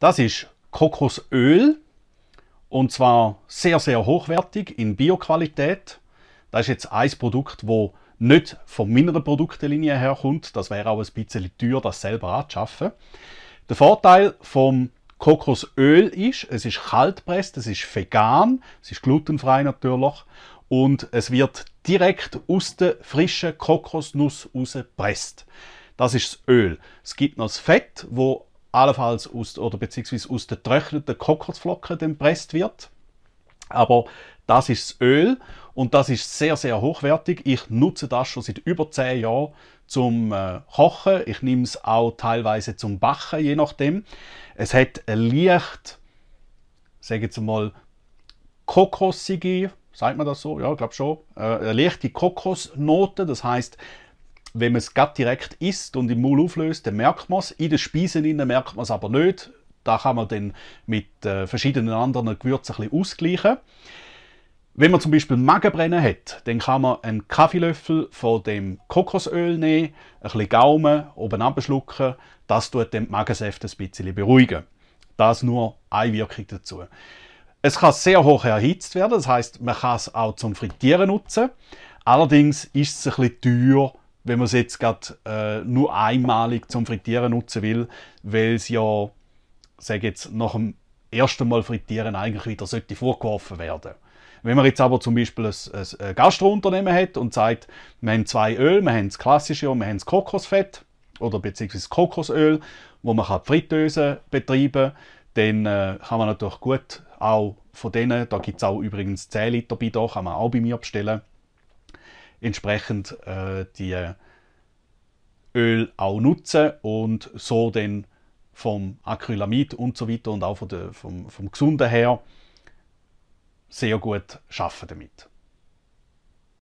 Das ist Kokosöl und zwar sehr, sehr hochwertig in Bioqualität. Das ist jetzt ein Produkt, wo nicht von meiner Produktlinie herkommt. Das wäre auch ein bisschen teuer, das selber anzuschaffen. Der Vorteil vom Kokosöl ist, es ist kaltpresst, es ist vegan, es ist glutenfrei natürlich und es wird direkt aus der frischen Kokosnuss rausgepresst. Das ist das Öl. Es gibt noch das Fett, das allenfalls aus, oder beziehungsweise aus den getrockneten Kokosflocken gepresst wird. Aber das ist das Öl und das ist sehr, sehr hochwertig. Ich nutze das schon seit über zehn Jahren zum äh, Kochen. Ich nehme es auch teilweise zum Backen, je nachdem. Es hat eine leicht, sage jetzt mal, kokosige, sagt man das so? Ja, ich glaube schon. Äh, eine leichte Kokosnote, das heißt, wenn man es direkt isst und im Maul auflöst, dann merkt man es. In den Speisen merkt man es aber nicht. Da kann man dann mit äh, verschiedenen anderen Gewürzen ein bisschen ausgleichen. Wenn man zum Beispiel Magenbrennen hat, dann kann man einen Kaffeelöffel von dem Kokosöl nehmen, ein bisschen Gaumen, oben abschlucken. Das tut den Magensäft ein bisschen beruhigen. Das nur eine Wirkung dazu. Es kann sehr hoch erhitzt werden, das heißt, man kann es auch zum Frittieren nutzen. Allerdings ist es ein bisschen teuer wenn man es jetzt gerade äh, nur einmalig zum Frittieren nutzen will, weil es ja, sage jetzt, nach dem ersten Mal Frittieren eigentlich wieder sollte vorgeworfen werden. Wenn man jetzt aber zum Beispiel ein, ein Gastrounternehmen hat und sagt, wir haben zwei Öl, wir haben das klassische und wir haben das Kokosfett oder beziehungsweise das Kokosöl, wo man kann Fritteusen betreiben kann, dann äh, kann man natürlich gut auch von denen, da gibt es auch übrigens 10 Liter bei, da kann man auch bei mir bestellen, entsprechend äh, die Öl auch nutzen und so dann vom Acrylamid und so weiter und auch von der, vom, vom Gesunden her sehr gut arbeiten damit.